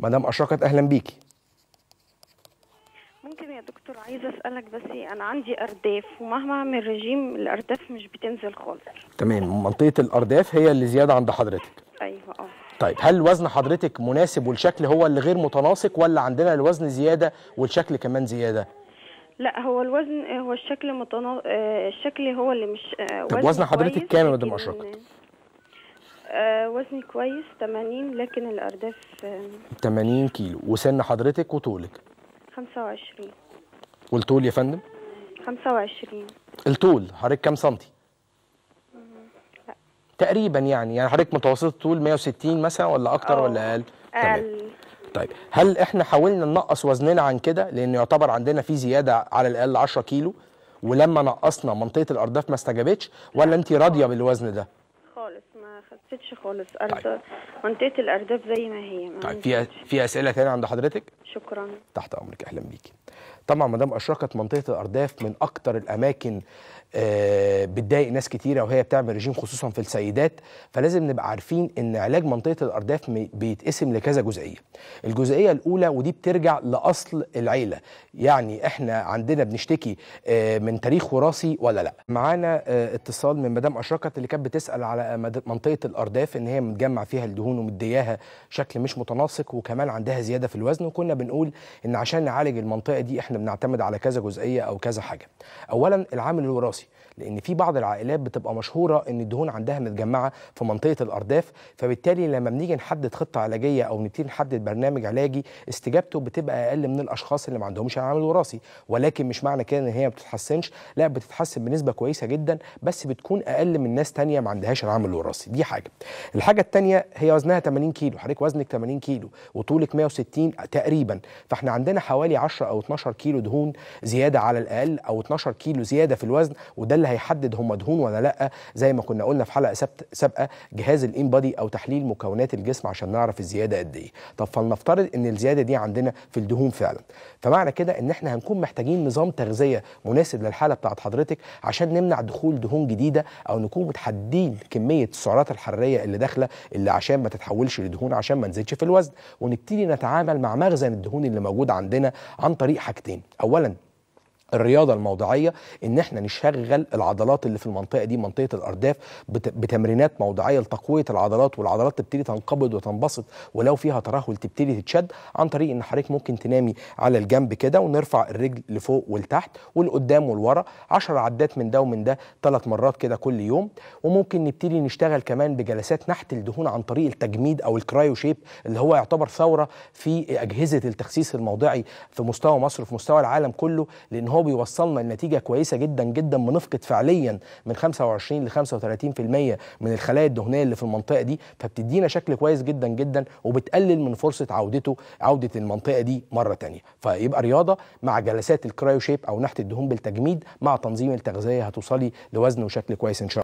مدام اشرقت اهلا بيكي ممكن يا دكتور عايزه اسالك بس انا عندي ارداف ومهما اعمل رجيم الارداف مش بتنزل خالص تمام منطقه الارداف هي اللي زياده عند حضرتك ايوه اه طيب هل وزن حضرتك مناسب والشكل هو اللي غير متناسق ولا عندنا الوزن زياده والشكل كمان زياده لا هو الوزن هو الشكل متنا... آه، الشكل هو اللي مش آه، طب وزن, وزن حضرتك كام يا مدام اشرقت آه، وزني كويس 80 لكن الارداف 80 آه، كيلو وسن حضرتك وطولك 25 والطول يا فندم 25 الطول حضرتك كام سنتي لا. تقريبا يعني يعني حضرتك متوسط الطول 160 مثلا ولا اكتر أوه. ولا اقل اقل طيب هل احنا حاولنا ننقص وزننا عن كده لان يعتبر عندنا في زياده على الاقل 10 كيلو ولما نقصنا منطقه الارداف ما استجابتش ولا انت راضيه بالوزن ده حسيتش خالص طيب. منطقه الارداف زي ما هي ما طيب في فيها اسئله تانية عند حضرتك شكرا تحت امرك اهلا بيكي طبعا مدام اشرقت منطقه الارداف من اكتر الاماكن آه، بتضايق ناس كتيره وهي بتعمل رجيم خصوصا في السيدات فلازم نبقى عارفين ان علاج منطقه الارداف بيتقسم لكذا جزئيه الجزئيه الاولى ودي بترجع لاصل العيله يعني احنا عندنا بنشتكي آه، من تاريخ وراثي ولا لا معانا آه، اتصال من مدام اشرقت اللي كانت بتسال على منطقه الارداف ان هي متجمع فيها الدهون ومدياها شكل مش متناسق وكمان عندها زياده في الوزن وكنا بنقول ان عشان نعالج المنطقه دي احنا بنعتمد على كذا جزئيه او كذا حاجه اولا العامل الوراثي لان في بعض العائلات بتبقى مشهوره ان الدهون عندها متجمعه في منطقه الارداف فبالتالي لما بنيجي نحدد خطه علاجيه او نبتدي نحدد برنامج علاجي استجابته بتبقى اقل من الاشخاص اللي ما عندهمش عامل وراثي ولكن مش معنى كده ان هي ما بتتحسنش لا بتتحسن بنسبه كويسه جدا بس بتكون اقل من ناس تانية ما عندهاش العامل الوراثي دي حاجه الحاجه الثانيه هي وزنها 80 كيلو حضرتك وزنك 80 كيلو وطولك 160 تقريبا فاحنا عندنا حوالي 10 او 12 12 كيلو دهون زياده على الاقل او 12 كيلو زياده في الوزن وده اللي هيحدد هم دهون ولا لا زي ما كنا قلنا في حلقه سابقه جهاز الان بادي او تحليل مكونات الجسم عشان نعرف الزياده قد ايه طب فلنفترض ان الزياده دي عندنا في الدهون فعلا فمعنى كده ان احنا هنكون محتاجين نظام تغذيه مناسب للحاله بتاعت حضرتك عشان نمنع دخول دهون جديده او نكون متحدين كميه السعرات الحراريه اللي داخله اللي عشان ما تتحولش لدهون عشان ما نزيدش في الوزن ونبتدي نتعامل مع مخزن الدهون اللي موجود عندنا عن طريق حاجتين اولا الرياضة الموضعية إن إحنا نشغل العضلات اللي في المنطقة دي منطقة الأرداف بتمرينات موضعية لتقوية العضلات والعضلات تبتدي تنقبض وتنبسط ولو فيها ترهل تبتدي تتشد عن طريق إن حضرتك ممكن تنامي على الجنب كده ونرفع الرجل لفوق ولتحت ولقدام ولورا 10 عدات من ده ومن ده ثلاث مرات كده كل يوم وممكن نبتدي نشتغل كمان بجلسات نحت الدهون عن طريق التجميد أو الكرايو شيب اللي هو يعتبر ثورة في أجهزة التخسيس الموضعي في مستوى مصر وفي مستوى العالم كله لأن هو بيوصلنا لنتيجه كويسه جدا جدا بنفقد فعليا من 25 ل 35% من الخلايا الدهنيه اللي في المنطقه دي فبتدينا شكل كويس جدا جدا وبتقلل من فرصه عودته عوده المنطقه دي مره ثانيه فيبقى رياضه مع جلسات الكرايو شيب او نحت الدهون بالتجميد مع تنظيم التغذيه هتوصلي لوزن وشكل كويس ان شاء الله